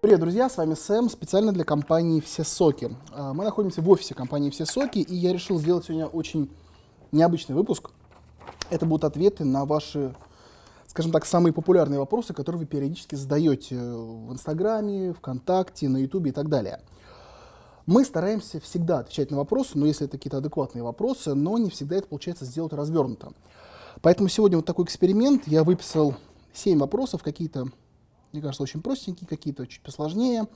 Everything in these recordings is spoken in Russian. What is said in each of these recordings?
Привет, друзья, с вами Сэм, специально для компании «Все соки». А, мы находимся в офисе компании «Все соки», и я решил сделать сегодня очень необычный выпуск. Это будут ответы на ваши, скажем так, самые популярные вопросы, которые вы периодически задаете в Инстаграме, ВКонтакте, на Ютубе и так далее. Мы стараемся всегда отвечать на вопросы, но ну, если это какие-то адекватные вопросы, но не всегда это получается сделать развернуто. Поэтому сегодня вот такой эксперимент. Я выписал 7 вопросов, какие-то, мне кажется, очень простенькие, какие-то чуть посложнее.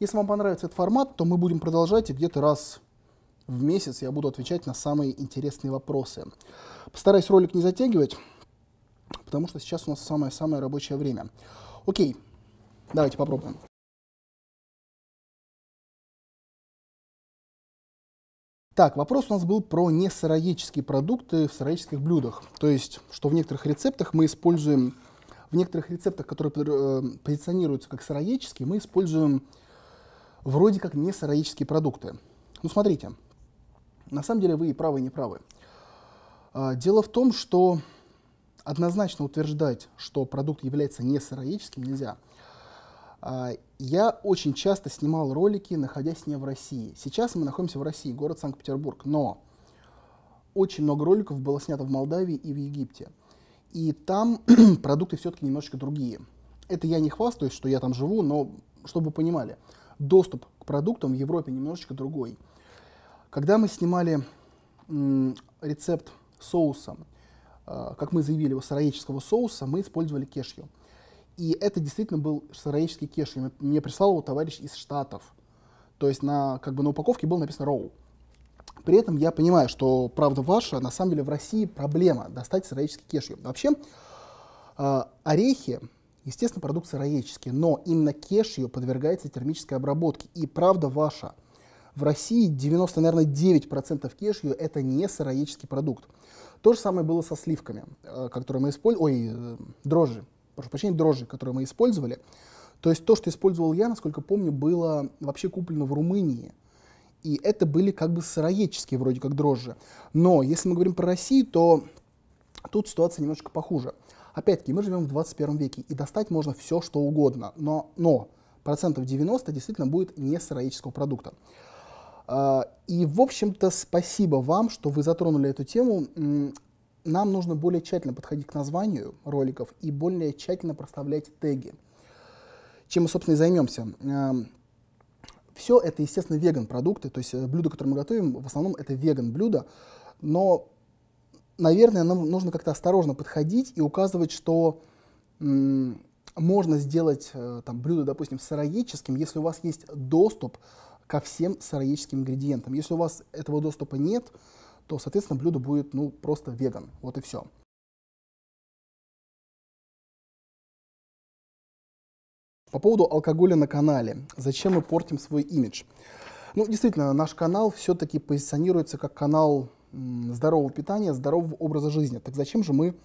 Если вам понравится этот формат, то мы будем продолжать, и где-то раз в месяц я буду отвечать на самые интересные вопросы. Постараюсь ролик не затягивать, потому что сейчас у нас самое-самое рабочее время. Окей, давайте попробуем. Так, вопрос у нас был про несыроедческие продукты в сыроедческих блюдах. То есть, что в некоторых рецептах мы используем, в некоторых рецептах, которые э, позиционируются как сыроедческие, мы используем вроде как несыроедческие продукты. Ну, смотрите, на самом деле вы и правы, и не правы. А, дело в том, что однозначно утверждать, что продукт является несыроедческим, нельзя. А, я очень часто снимал ролики, находясь не в России. Сейчас мы находимся в России, город Санкт-Петербург, но очень много роликов было снято в Молдавии и в Египте. И там продукты все-таки немножечко другие. Это я не хвастаюсь, что я там живу, но чтобы вы понимали, доступ к продуктам в Европе немножечко другой. Когда мы снимали рецепт соуса, э, как мы заявили, сыроедческого соуса, мы использовали кешью. И это действительно был сыроедческий кеши. Мне прислал его товарищ из Штатов. То есть на, как бы на упаковке было написано «Роу». При этом я понимаю, что правда ваша, а на самом деле в России проблема достать сыроедческий кешью. Вообще, э, орехи, естественно, продукт сыроедческий, но именно кешью подвергается термической обработке. И правда ваша, в России 90, наверное, 9% кешью – это не сыроедческий продукт. То же самое было со сливками, э, которые мы использовали. ой, э, дрожжи, прошу прощения, дрожжи, которые мы использовали. То есть то, что использовал я, насколько помню, было вообще куплено в Румынии. И это были как бы сыроедческие вроде как дрожжи. Но если мы говорим про Россию, то тут ситуация немножечко похуже. Опять-таки, мы живем в 21 веке, и достать можно все, что угодно. Но, но процентов 90 действительно будет не сыроедческого продукта. А, и, в общем-то, спасибо вам, что вы затронули эту тему нам нужно более тщательно подходить к названию роликов и более тщательно проставлять теги, чем мы, собственно, и займемся. Эм, Все это, естественно, веган-продукты, то есть э, блюда, которые мы готовим, в основном это веган-блюда, но, наверное, нам нужно как-то осторожно подходить и указывать, что можно сделать э, там, блюдо, допустим, сыроедческим, если у вас есть доступ ко всем сыроедческим ингредиентам. Если у вас этого доступа нет, то, соответственно, блюдо будет ну, просто веган. Вот и все. По поводу алкоголя на канале. Зачем мы портим свой имидж? Ну, действительно, наш канал все-таки позиционируется как канал здорового питания, здорового образа жизни. Так зачем же мы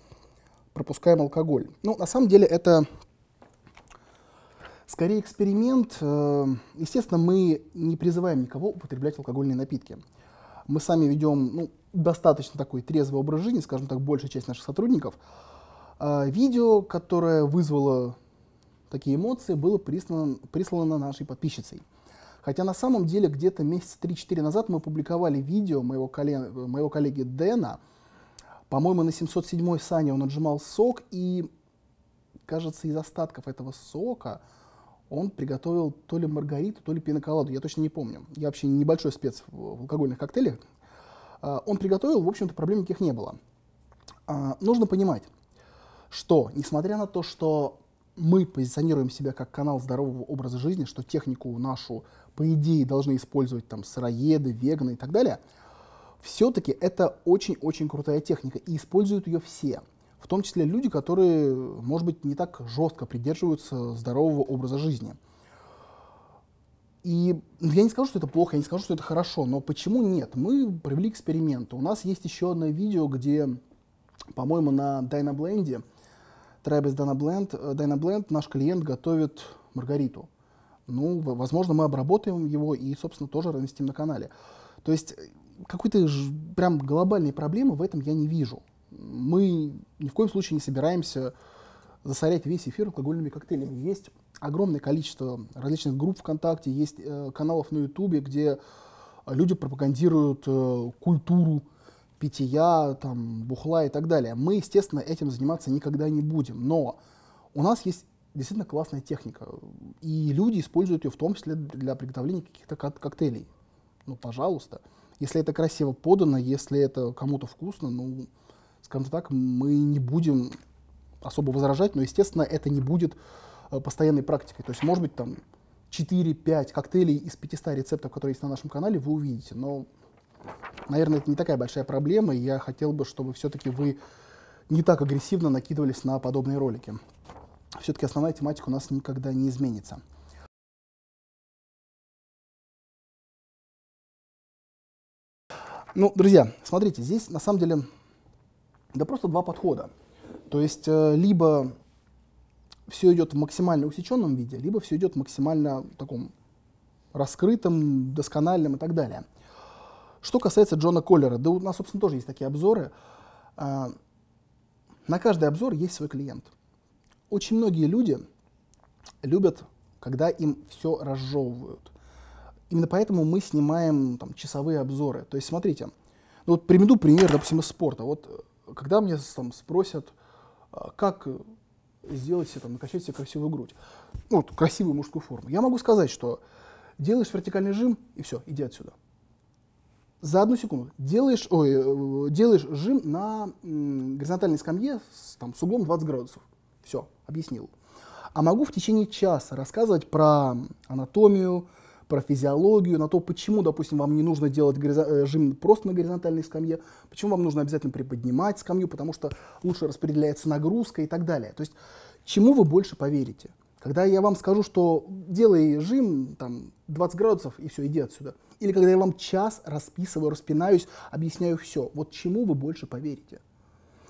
пропускаем алкоголь? Ну, на самом деле это скорее эксперимент. Э, естественно, мы не призываем никого употреблять алкогольные напитки. Мы сами ведем ну, достаточно такой трезвый образ жизни, скажем так, большая часть наших сотрудников. А, видео, которое вызвало такие эмоции, было прислано, прислано нашей подписчицей. Хотя на самом деле где-то месяц 3-4 назад мы публиковали видео моего, колен... моего коллеги Дэна. По-моему, на 707-й Сане он отжимал сок, и, кажется, из остатков этого сока – он приготовил то ли маргариту, то ли пиноколаду, я точно не помню. Я вообще небольшой спец в алкогольных коктейлях. А, он приготовил, в общем-то, проблем никаких не было. А, нужно понимать, что, несмотря на то, что мы позиционируем себя как канал здорового образа жизни, что технику нашу, по идее, должны использовать там сыроеды, веганы и так далее, все-таки это очень-очень крутая техника, и используют ее все – в том числе люди, которые, может быть, не так жестко придерживаются здорового образа жизни. И ну, я не скажу, что это плохо, я не скажу, что это хорошо, но почему нет? Мы провели эксперимент. У нас есть еще одно видео, где, по-моему, на Dynablend, Travis Dynablend, Dynablend наш клиент готовит маргариту. Ну, возможно, мы обработаем его и, собственно, тоже разместим на канале. То есть э, какой-то прям глобальной проблемы в этом я не вижу мы ни в коем случае не собираемся засорять весь эфир алкогольными коктейлями. Есть огромное количество различных групп ВКонтакте, есть э, каналов на Ютубе, где э, люди пропагандируют э, культуру питья, там, бухла и так далее. Мы, естественно, этим заниматься никогда не будем, но у нас есть действительно классная техника, и люди используют ее в том числе для приготовления каких-то кок коктейлей. Ну, пожалуйста. Если это красиво подано, если это кому-то вкусно, ну, скажем так, мы не будем особо возражать, но, естественно, это не будет э, постоянной практикой. То есть, может быть, там 4-5 коктейлей из 500 рецептов, которые есть на нашем канале, вы увидите. Но, наверное, это не такая большая проблема, и я хотел бы, чтобы все-таки вы не так агрессивно накидывались на подобные ролики. Все-таки основная тематика у нас никогда не изменится. Ну, друзья, смотрите, здесь на самом деле да просто два подхода. То есть э, либо все идет в максимально усеченном виде, либо все идет в максимально таком раскрытом, доскональном и так далее. Что касается Джона Коллера, да у нас, собственно, тоже есть такие обзоры. А, на каждый обзор есть свой клиент. Очень многие люди любят, когда им все разжевывают. Именно поэтому мы снимаем там, часовые обзоры. То есть, смотрите, ну вот приведу пример, допустим, из спорта. Вот э, когда мне там спросят, а, как э, сделать себе, там, накачать себе красивую грудь, ну, вот, красивую мужскую форму, я могу сказать, что делаешь вертикальный жим, и все, иди отсюда. За одну секунду делаешь, ой, э, делаешь жим на горизонтальной скамье с, там, с углом 20 градусов. Все, объяснил. А могу в течение часа рассказывать про анатомию, про физиологию, на то, почему, допустим, вам не нужно делать э, жим просто на горизонтальной скамье, почему вам нужно обязательно приподнимать скамью, потому что лучше распределяется нагрузка и так далее. То есть чему вы больше поверите? Когда я вам скажу, что делай жим там 20 градусов и все, иди отсюда. Или когда я вам час расписываю, распинаюсь, объясняю все. Вот чему вы больше поверите?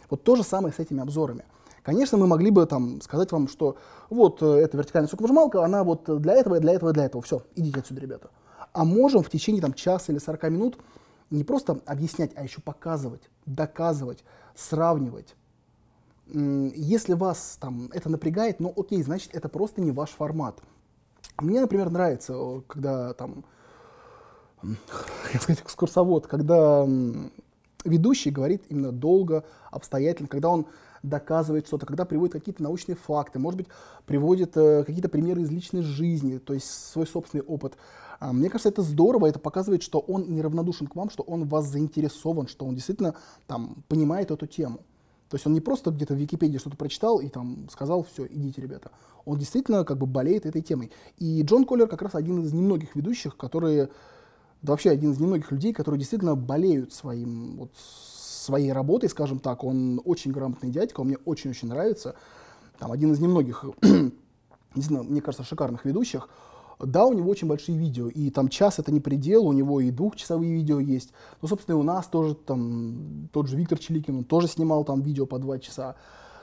Вот то же самое с этими обзорами. Конечно, мы могли бы там сказать вам, что вот э, эта вертикальная соковыжималка, она вот для этого, для этого, для этого. Все, идите отсюда, ребята. А можем в течение там часа или 40 минут не просто объяснять, а еще показывать, доказывать, сравнивать. Если вас там это напрягает, ну окей, значит это просто не ваш формат. Мне, например, нравится, э, когда там, я сказать, экскурсовод, когда ведущий говорит именно долго, обстоятельно, когда он доказывает что-то, когда приводит какие-то научные факты, может быть, приводит э, какие-то примеры из личной жизни, то есть свой собственный опыт. А, мне кажется, это здорово, это показывает, что он неравнодушен к вам, что он вас заинтересован, что он действительно там понимает эту тему. То есть он не просто где-то в Википедии что-то прочитал и там сказал, все, идите, ребята. Он действительно как бы болеет этой темой. И Джон Коллер как раз один из немногих ведущих, которые, да вообще один из немногих людей, которые действительно болеют своим, вот, своей работой, скажем так. Он очень грамотный дядька, он мне очень-очень нравится. Там один из немногих, не знаю, мне кажется, шикарных ведущих. Да, у него очень большие видео, и там час это не предел, у него и двухчасовые видео есть. Ну, собственно, и у нас тоже там тот же Виктор Челикин, он тоже снимал там видео по два часа.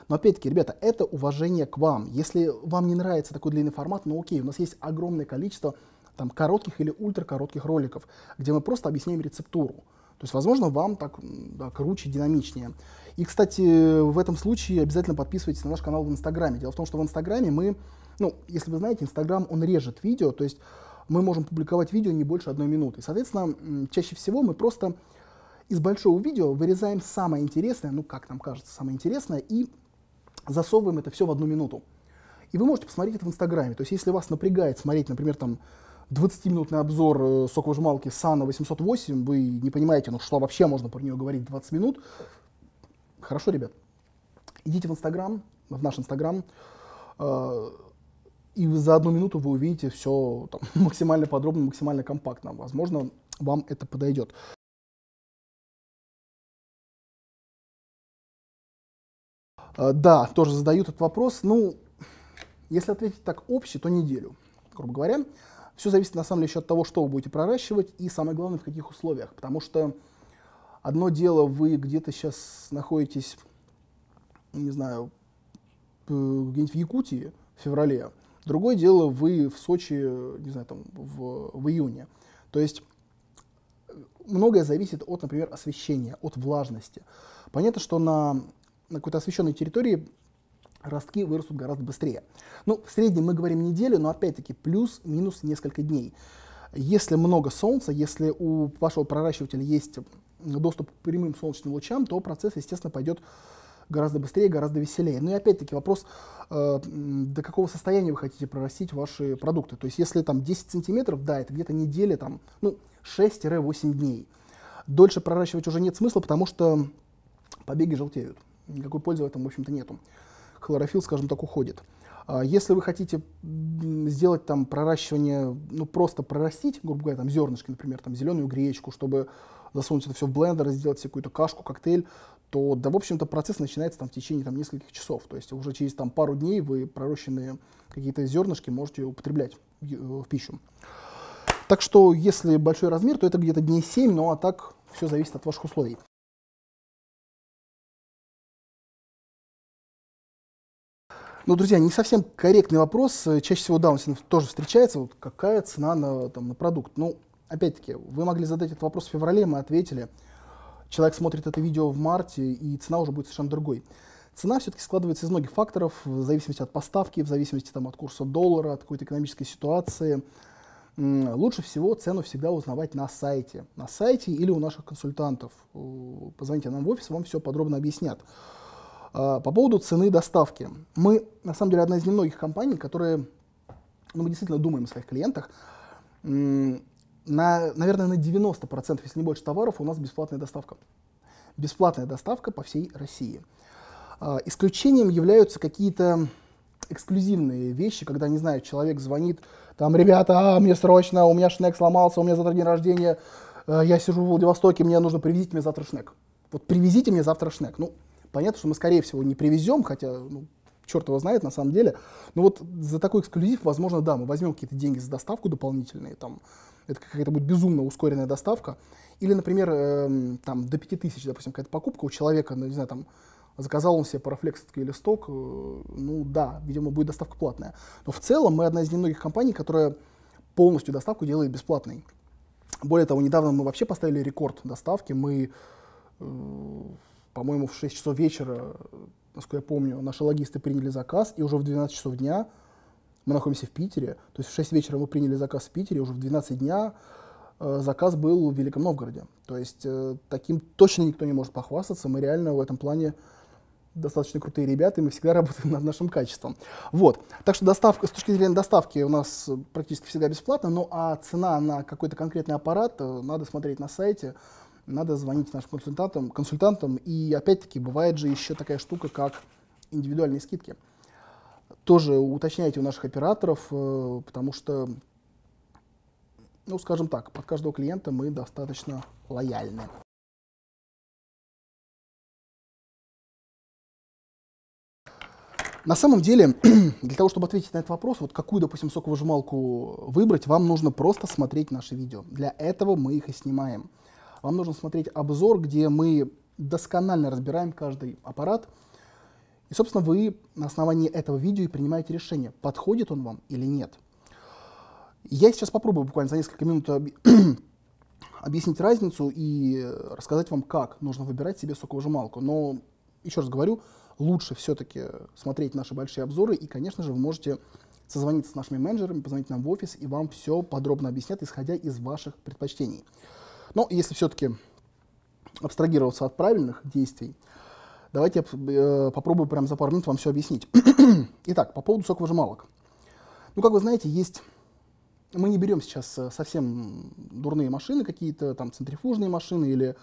Но опять-таки, ребята, это уважение к вам. Если вам не нравится такой длинный формат, ну окей, у нас есть огромное количество там коротких или ультракоротких роликов, где мы просто объясняем рецептуру. То есть, возможно, вам так да, круче, динамичнее. И, кстати, в этом случае обязательно подписывайтесь на наш канал в Инстаграме. Дело в том, что в Инстаграме мы, ну, если вы знаете, Инстаграм, он режет видео, то есть мы можем публиковать видео не больше одной минуты. соответственно, чаще всего мы просто из большого видео вырезаем самое интересное, ну, как нам кажется, самое интересное, и засовываем это все в одну минуту. И вы можете посмотреть это в Инстаграме. То есть, если вас напрягает смотреть, например, там 20-минутный обзор соковыжималки Sana 808, вы не понимаете, ну что вообще можно про нее говорить 20 минут. Хорошо, ребят, идите в Инстаграм, в наш Инстаграм, э, и за одну минуту вы увидите все там, максимально подробно, максимально компактно. Возможно, вам это подойдет. Э, да, тоже задают этот вопрос. Ну, если ответить так общий, то неделю, грубо говоря. Все зависит на самом деле еще от того, что вы будете проращивать и самое главное, в каких условиях. Потому что одно дело, вы где-то сейчас находитесь, не знаю, где-нибудь в Якутии в феврале, другое дело, вы в Сочи, не знаю, там, в, в июне. То есть э, многое зависит от, например, освещения, от влажности. Понятно, что на, на какой-то освещенной территории ростки вырастут гораздо быстрее. Ну, в среднем мы говорим неделю, но опять-таки плюс-минус несколько дней. Если много солнца, если у вашего проращивателя есть доступ к прямым солнечным лучам, то процесс, естественно, пойдет гораздо быстрее, гораздо веселее. Ну и опять-таки вопрос, э, до какого состояния вы хотите прорастить ваши продукты. То есть если там 10 сантиметров, да, это где-то неделя, там, ну, 6-8 дней. Дольше проращивать уже нет смысла, потому что побеги желтеют. Никакой пользы в этом, в общем-то, нету хлорофилл, скажем так, уходит. А если вы хотите сделать там проращивание, ну просто прорастить, грубо говоря, там зернышки, например, там зеленую гречку, чтобы засунуть это все в блендер и сделать себе какую-то кашку, коктейль, то, да, в общем-то, процесс начинается там в течение там нескольких часов. То есть уже через там пару дней вы пророщенные какие-то зернышки можете употреблять в, э, в пищу. Так что, если большой размер, то это где-то дней 7, ну а так все зависит от ваших условий. Ну, друзья, не совсем корректный вопрос. Чаще всего, да, он тоже встречается. Вот какая цена на, там, на продукт? Ну, опять-таки, вы могли задать этот вопрос в феврале, мы ответили. Человек смотрит это видео в марте, и цена уже будет совершенно другой. Цена все-таки складывается из многих факторов, в зависимости от поставки, в зависимости там, от курса доллара, от какой-то экономической ситуации. Лучше всего цену всегда узнавать на сайте. На сайте или у наших консультантов. Э, позвоните нам в офис, вам все подробно объяснят. А, по поводу цены доставки. Мы, на самом деле, одна из немногих компаний, которые, ну, мы действительно думаем о своих клиентах. На, наверное, на 90%, если не больше товаров, у нас бесплатная доставка. Бесплатная доставка по всей России. А, исключением являются какие-то эксклюзивные вещи, когда, не знаю, человек звонит, там, ребята, а, мне срочно, у меня шнек сломался, у меня завтра день рождения, э, я сижу в Владивостоке, мне нужно привезите мне завтра шнек. Вот привезите мне завтра шнек. Ну, Понятно, что мы, скорее всего, не привезем, хотя, ну, черт его знает на самом деле. Но вот за такой эксклюзив, возможно, да, мы возьмем какие-то деньги за доставку дополнительные, там, это какая-то будет безумно ускоренная доставка. Или, например, э, там, до 5000, допустим, какая-то покупка у человека, ну, не знаю, там, заказал он себе парафлексовский листок, э, ну, да, видимо, будет доставка платная. Но в целом мы одна из немногих компаний, которая полностью доставку делает бесплатной. Более того, недавно мы вообще поставили рекорд доставки, мы э, по-моему, в 6 часов вечера, э, насколько я помню, наши логисты приняли заказ, и уже в 12 часов дня мы находимся в Питере, то есть в 6 вечера мы приняли заказ в Питере, уже в 12 дня э, заказ был в Великом Новгороде. То есть э, таким точно никто не может похвастаться, мы реально в этом плане достаточно крутые ребята, и мы всегда работаем над нашим качеством. Вот. Так что доставка, с точки зрения доставки у нас практически всегда бесплатно, ну а цена на какой-то конкретный аппарат э, надо смотреть на сайте, надо звонить нашим консультантам, консультантам. И опять-таки бывает же еще такая штука, как индивидуальные скидки. Тоже уточняйте у наших операторов, э, потому что, ну, скажем так, под каждого клиента мы достаточно лояльны. На самом деле, для того, чтобы ответить на этот вопрос, вот какую, допустим, соковыжималку выбрать, вам нужно просто смотреть наши видео. Для этого мы их и снимаем вам нужно смотреть обзор, где мы досконально разбираем каждый аппарат. И, собственно, вы на основании этого видео и принимаете решение, подходит он вам или нет. Я сейчас попробую буквально за несколько минут объяснить разницу и рассказать вам, как нужно выбирать себе соковыжималку. Но, еще раз говорю, лучше все-таки смотреть наши большие обзоры, и, конечно же, вы можете созвониться с нашими менеджерами, позвонить нам в офис, и вам все подробно объяснят, исходя из ваших предпочтений. Но если все-таки абстрагироваться от правильных действий, давайте я э, попробую прямо за пару минут вам все объяснить. Итак, по поводу соковыжималок. Ну, как вы знаете, есть... Мы не берем сейчас э, совсем дурные машины какие-то, там, центрифужные машины или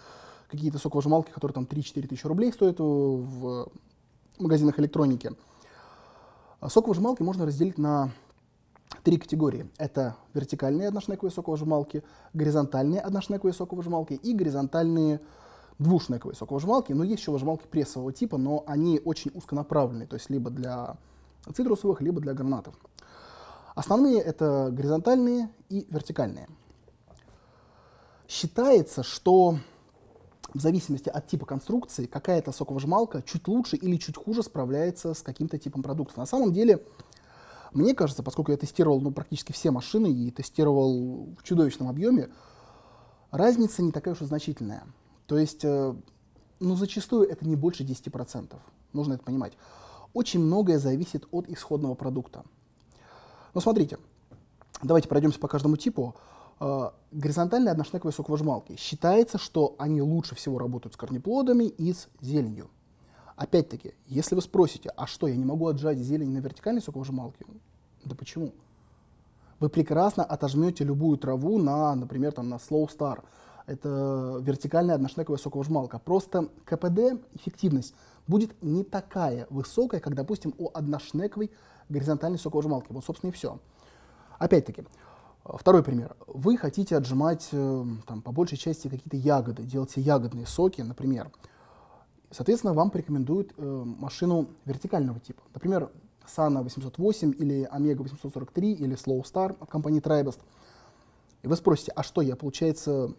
какие-то соковыжималки, которые там 3-4 тысячи рублей стоят в магазинах электроники. А соковыжималки можно разделить на три категории. Это вертикальные одношнековые соковыжималки, горизонтальные одношнековые соковыжималки и горизонтальные двушнековые соковыжималки. Но есть еще выжималки прессового типа, но они очень узконаправленные, то есть либо для цитрусовых, либо для гранатов. Основные это горизонтальные и вертикальные. Считается, что в зависимости от типа конструкции какая-то соковыжималка чуть лучше или чуть хуже справляется с каким-то типом продуктов. На самом деле мне кажется, поскольку я тестировал ну, практически все машины и тестировал в чудовищном объеме, разница не такая уж и значительная. То есть, э, ну, зачастую это не больше 10%. Нужно это понимать. Очень многое зависит от исходного продукта. Но ну, смотрите, давайте пройдемся по каждому типу. Э, горизонтальные одношнековые соковыжималки. Считается, что они лучше всего работают с корнеплодами и с зеленью. Опять-таки, если вы спросите, а что, я не могу отжать зелень на вертикальной соковыжималке? Да почему? Вы прекрасно отожмете любую траву на, например, там, на Slow Star. Это вертикальная одношнековая соковыжималка. Просто КПД, эффективность, будет не такая высокая, как, допустим, у одношнековой горизонтальной соковыжималки. Вот, собственно, и все. Опять-таки, Второй пример. Вы хотите отжимать э, там, по большей части какие-то ягоды, делайте ягодные соки, например. Соответственно, вам порекомендуют э, машину вертикального типа. Например, Sana 808 или Omega 843 или Slow Star от компании Tribest. И вы спросите, а что я, получается,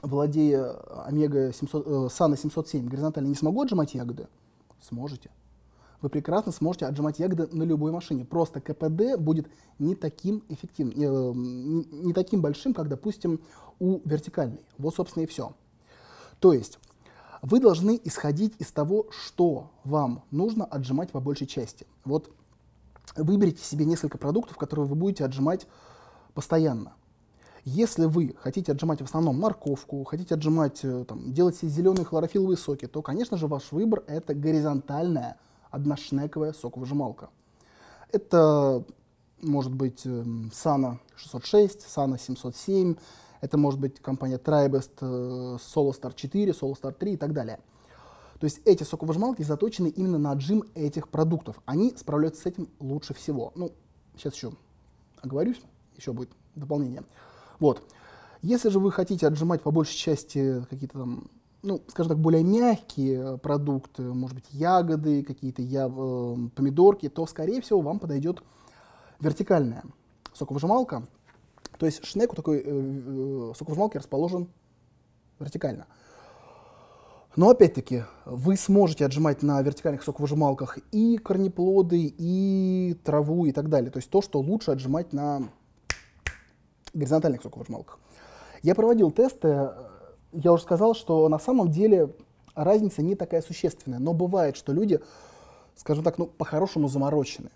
владея Omega 700, э, Sana 707 горизонтально не смогу отжимать ягоды? Сможете. Вы прекрасно сможете отжимать ягоды на любой машине. Просто КПД будет не таким эффективным, э, не, не таким большим, как, допустим, у вертикальной. Вот, собственно, и все. То есть вы должны исходить из того, что вам нужно отжимать по большей части. Вот выберите себе несколько продуктов, которые вы будете отжимать постоянно. Если вы хотите отжимать в основном морковку, хотите отжимать, э, там, делать себе зеленые хлорофиловые соки, то, конечно же, ваш выбор – это горизонтальная одношнековая соковыжималка. Это может быть эм, Сана 606, Сана 707, это может быть компания Tribest, э, SoloStar 4, SoloStar 3 и так далее. То есть эти соковыжималки заточены именно на отжим этих продуктов. Они справляются с этим лучше всего. Ну, сейчас еще оговорюсь, еще будет дополнение. Вот. Если же вы хотите отжимать по большей части какие-то там, ну, скажем так, более мягкие э, продукты, может быть, ягоды, какие-то я, э, помидорки, то, скорее всего, вам подойдет вертикальная соковыжималка. То есть шнек у такой э, э, сокружалки расположен вертикально. Но опять-таки, вы сможете отжимать на вертикальных соковыжималках и корнеплоды, и траву, и так далее. То есть то, что лучше отжимать на горизонтальных соковыжималках. Я проводил тесты, э, я уже сказал, что на самом деле разница не такая существенная, но бывает, что люди, скажем так, ну, по-хорошему заморочены.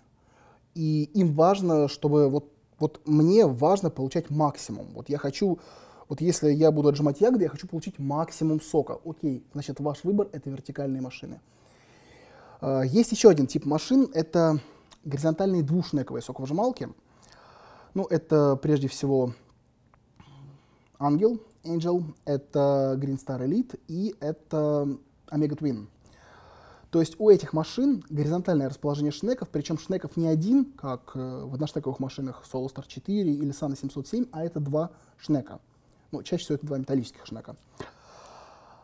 И им важно, чтобы вот вот мне важно получать максимум. Вот я хочу, вот если я буду отжимать ягоды, я хочу получить максимум сока. Окей, значит, ваш выбор – это вертикальные машины. А, есть еще один тип машин – это горизонтальные двушнековые соковыжималки. Ну, это прежде всего Ангел, Angel, это Green Star Elite и это Omega Twin – то есть у этих машин горизонтальное расположение шнеков, причем шнеков не один, как э, в одноштековых машинах Solostar 4 или Sana 707, а это два шнека. Ну, чаще всего это два металлических шнека.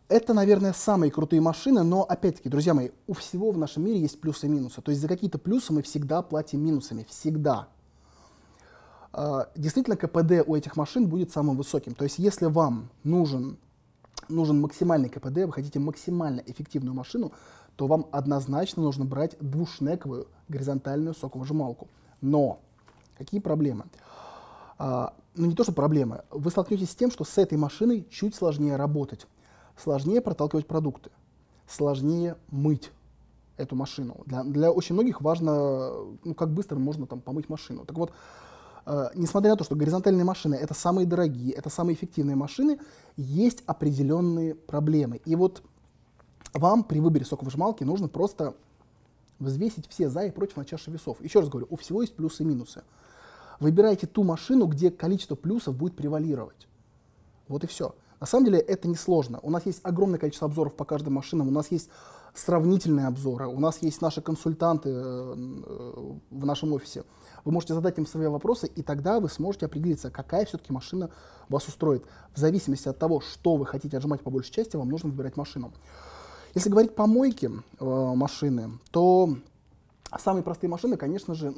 Это, наверное, самые крутые машины, но, опять-таки, друзья мои, у всего в нашем мире есть плюсы и минусы. То есть за какие-то плюсы мы всегда платим минусами, всегда. А, действительно, КПД у этих машин будет самым высоким. То есть если вам нужен, нужен максимальный КПД, вы хотите максимально эффективную машину, то вам однозначно нужно брать двушнековую горизонтальную соковыжималку. Но какие проблемы? А, ну не то, что проблемы. Вы столкнетесь с тем, что с этой машиной чуть сложнее работать. Сложнее проталкивать продукты. Сложнее мыть эту машину. Для, для очень многих важно, ну, как быстро можно там помыть машину. Так вот, э, несмотря на то, что горизонтальные машины это самые дорогие, это самые эффективные машины, есть определенные проблемы. И вот вам при выборе соковыжималки нужно просто взвесить все за и против на чаше весов. Еще раз говорю, у всего есть плюсы и минусы. Выбирайте ту машину, где количество плюсов будет превалировать. Вот и все. На самом деле это несложно. У нас есть огромное количество обзоров по каждым машинам, у нас есть сравнительные обзоры, у нас есть наши консультанты э, э, в нашем офисе. Вы можете задать им свои вопросы, и тогда вы сможете определиться, какая все-таки машина вас устроит. В зависимости от того, что вы хотите отжимать по большей части, вам нужно выбирать машину. Если говорить по мойке э, машины, то самые простые машины, конечно же,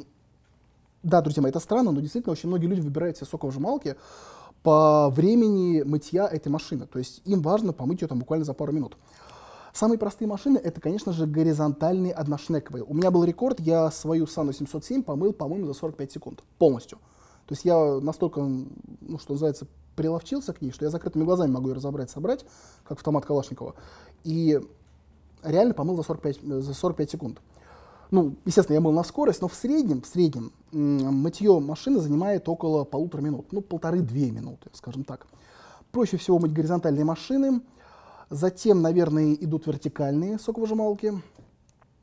да, друзья мои, это странно, но действительно очень многие люди выбирают себе соковыжималки по времени мытья этой машины. То есть им важно помыть ее там буквально за пару минут. Самые простые машины это, конечно же, горизонтальные одношнековые. У меня был рекорд, я свою Сану 707 помыл, по-моему, за 45 секунд полностью. То есть я настолько, ну, что называется, приловчился к ней, что я закрытыми глазами могу ее разобрать, собрать, как автомат Калашникова. И реально помыл за 45, э, за 45 секунд. Ну, естественно, я мыл на скорость, но в среднем, в среднем мытье машины занимает около полутора минут, ну, полторы-две минуты, скажем так. Проще всего мыть горизонтальные машины, затем, наверное, идут вертикальные соковыжималки,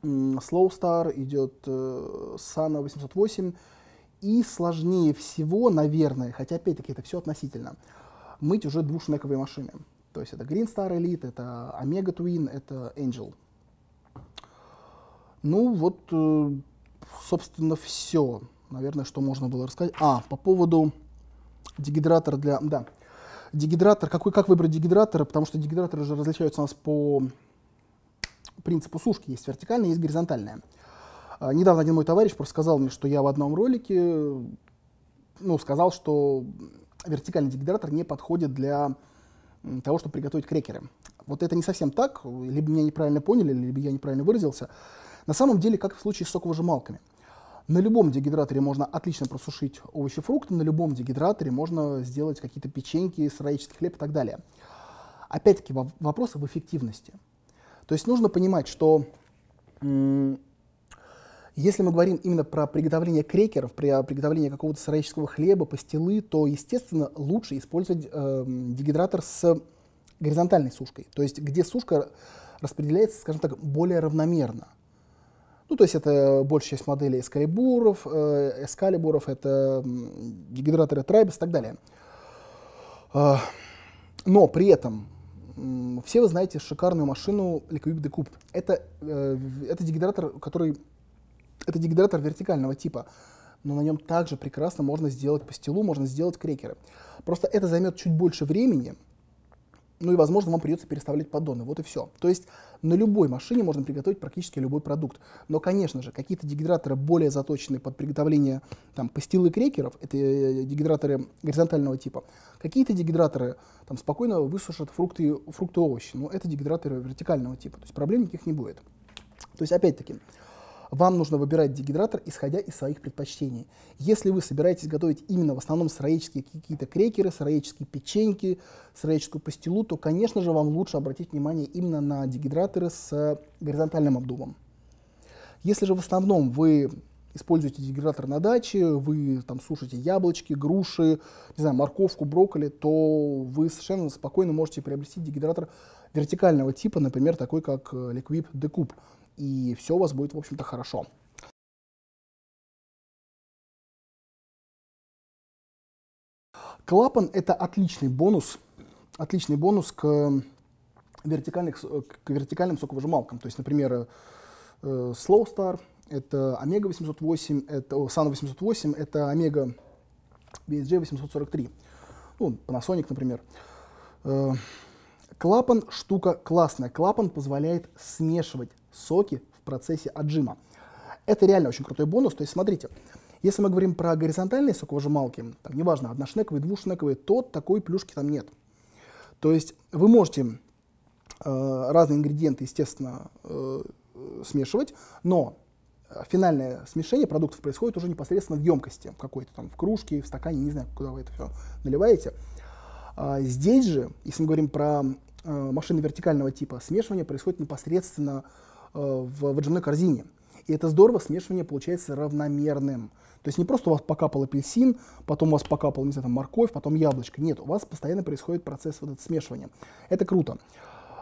Slow Star идет э, Sana 808, и сложнее всего, наверное, хотя опять-таки это все относительно, мыть уже двушнековые машины. То есть это Green Star Elite, это Omega Twin, это Angel. Ну вот, э, собственно, все, наверное, что можно было рассказать. А, по поводу дегидратора для... Да, дегидратор, какой, как выбрать дегидратора, потому что дегидраторы же различаются у нас по принципу сушки. Есть вертикальная, есть горизонтальная. А, недавно один мой товарищ просто сказал мне, что я в одном ролике, ну, сказал, что вертикальный дегидратор не подходит для того, чтобы приготовить крекеры. Вот это не совсем так, либо меня неправильно поняли, либо я неправильно выразился. На самом деле, как в случае с соковыжималками. На любом дегидраторе можно отлично просушить овощи, фрукты, на любом дегидраторе можно сделать какие-то печеньки, сыроический хлеб и так далее. Опять-таки вопрос об эффективности. То есть нужно понимать, что если мы говорим именно про приготовление крекеров, про приготовление какого-то сыроедческого хлеба, пастилы, то, естественно, лучше использовать э, дегидратор с горизонтальной сушкой, то есть где сушка распределяется, скажем так, более равномерно. Ну, то есть это большая часть моделей эскалибуров, э, эскалибуров, это дегидраторы Трайбес и так далее. Э, но при этом э, все вы знаете шикарную машину Liquid Decoupe. Это, э, это дегидратор, который это дегидратор вертикального типа, но на нем также прекрасно можно сделать пастилу, можно сделать крекеры. Просто это займет чуть больше времени, ну и, возможно, вам придется переставлять поддоны, вот и все. То есть на любой машине можно приготовить практически любой продукт. Но, конечно же, какие-то дегидраторы более заточенные под приготовление там, пастилы крекеров, это э, э, дегидраторы горизонтального типа. Какие-то дегидраторы там, спокойно высушат фрукты, фрукты и овощи, но это дегидраторы вертикального типа, то есть проблем никаких не будет. То есть, опять-таки, вам нужно выбирать дегидратор, исходя из своих предпочтений. Если вы собираетесь готовить именно в основном сыроедческие какие-то крекеры, сыроедческие печеньки, сыроедческую пастилу, то, конечно же, вам лучше обратить внимание именно на дегидраторы с горизонтальным обдувом. Если же в основном вы используете дегидратор на даче, вы там сушите яблочки, груши, не знаю, морковку, брокколи, то вы совершенно спокойно можете приобрести дегидратор вертикального типа, например, такой как э, Liquid Decoupe и все у вас будет, в общем-то, хорошо. Клапан – это отличный бонус, отличный бонус к, вертикальных, к вертикальным соковыжималкам. То есть, например, э, Slow Star, это Омега 808, это Sun 808, это Омега BSG 843. Ну, Panasonic, например. Э, клапан – штука классная. Клапан позволяет смешивать соки в процессе отжима. Это реально очень крутой бонус. То есть, смотрите, если мы говорим про горизонтальные соковыжималки, там, неважно, одношнековые, двушнековые, то такой плюшки там нет. То есть вы можете э, разные ингредиенты, естественно, э, смешивать, но финальное смешение продуктов происходит уже непосредственно в емкости какой-то там, в кружке, в стакане, не знаю, куда вы это все наливаете. А здесь же, если мы говорим про э, машины вертикального типа, смешивание происходит непосредственно э, Э, в выджимной корзине. И это здорово, смешивание получается равномерным. То есть не просто у вас покапал апельсин, потом у вас покапал, не знаю, там, морковь, потом яблочко. Нет, у вас постоянно происходит процесс вот этого смешивания. Это круто.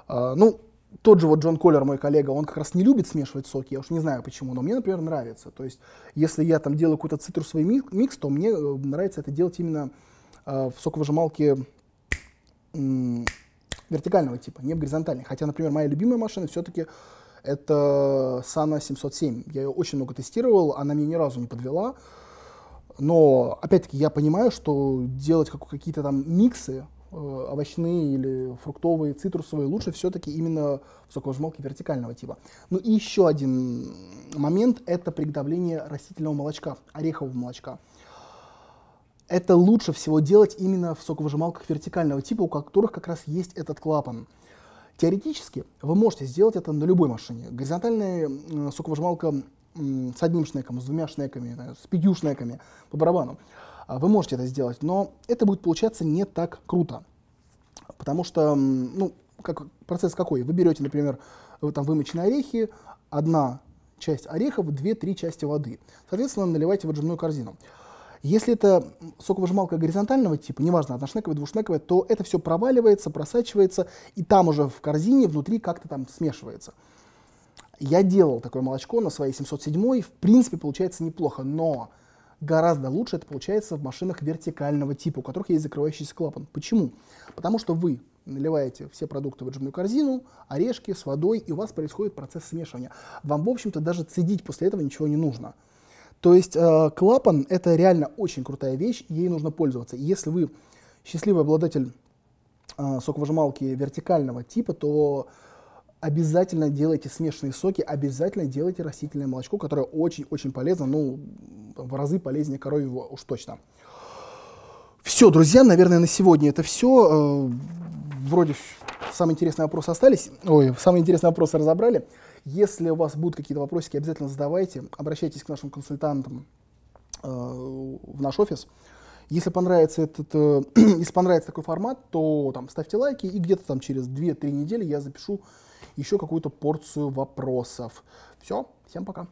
А, ну, тот же вот Джон Коллер, мой коллега, он как раз не любит смешивать соки, я уж не знаю почему, но мне, например, нравится. То есть, если я там делаю какой-то цитрусовый микс, то мне э, нравится это делать именно э, в соковыжималке э, вертикального типа, не в горизонтальной. Хотя, например, моя любимая машина все-таки это Sana 707. Я ее очень много тестировал, она меня ни разу не подвела. Но, опять-таки, я понимаю, что делать как, какие-то там миксы э, овощные или фруктовые, цитрусовые, лучше все-таки именно в высоковыжималки вертикального типа. Ну и еще один момент – это приготовление растительного молочка, орехового молочка. Это лучше всего делать именно в соковыжималках вертикального типа, у которых как раз есть этот клапан – Теоретически вы можете сделать это на любой машине. Горизонтальная соковыжималка с одним шнеком, с двумя шнеками, с пятью шнеками по барабану. А, вы можете это сделать, но это будет получаться не так круто. Потому что, ну, как, процесс какой? Вы берете, например, вы, там вымоченные орехи, одна часть орехов, две-три части воды. Соответственно, наливайте в отжимную корзину. Если это соковыжималка горизонтального типа, неважно, одношнековая, двушнековая, то это все проваливается, просачивается, и там уже в корзине внутри как-то там смешивается. Я делал такое молочко на своей 707, в принципе, получается неплохо, но гораздо лучше это получается в машинах вертикального типа, у которых есть закрывающийся клапан. Почему? Потому что вы наливаете все продукты в отжимную корзину, орешки с водой, и у вас происходит процесс смешивания. Вам, в общем-то, даже цедить после этого ничего не нужно. То есть э, клапан — это реально очень крутая вещь, ей нужно пользоваться. если вы счастливый обладатель э, соковыжималки вертикального типа, то обязательно делайте смешанные соки, обязательно делайте растительное молочко, которое очень-очень полезно, ну, в разы полезнее коровьего уж точно. Все, друзья, наверное, на сегодня это все. Э, вроде самые интересные вопросы остались, ой, самые интересные вопросы разобрали. Если у вас будут какие-то вопросики, обязательно задавайте, обращайтесь к нашим консультантам э, в наш офис. Если понравится, этот, э, если понравится такой формат, то там, ставьте лайки, и где-то там через 2-3 недели я запишу еще какую-то порцию вопросов. Все, всем пока.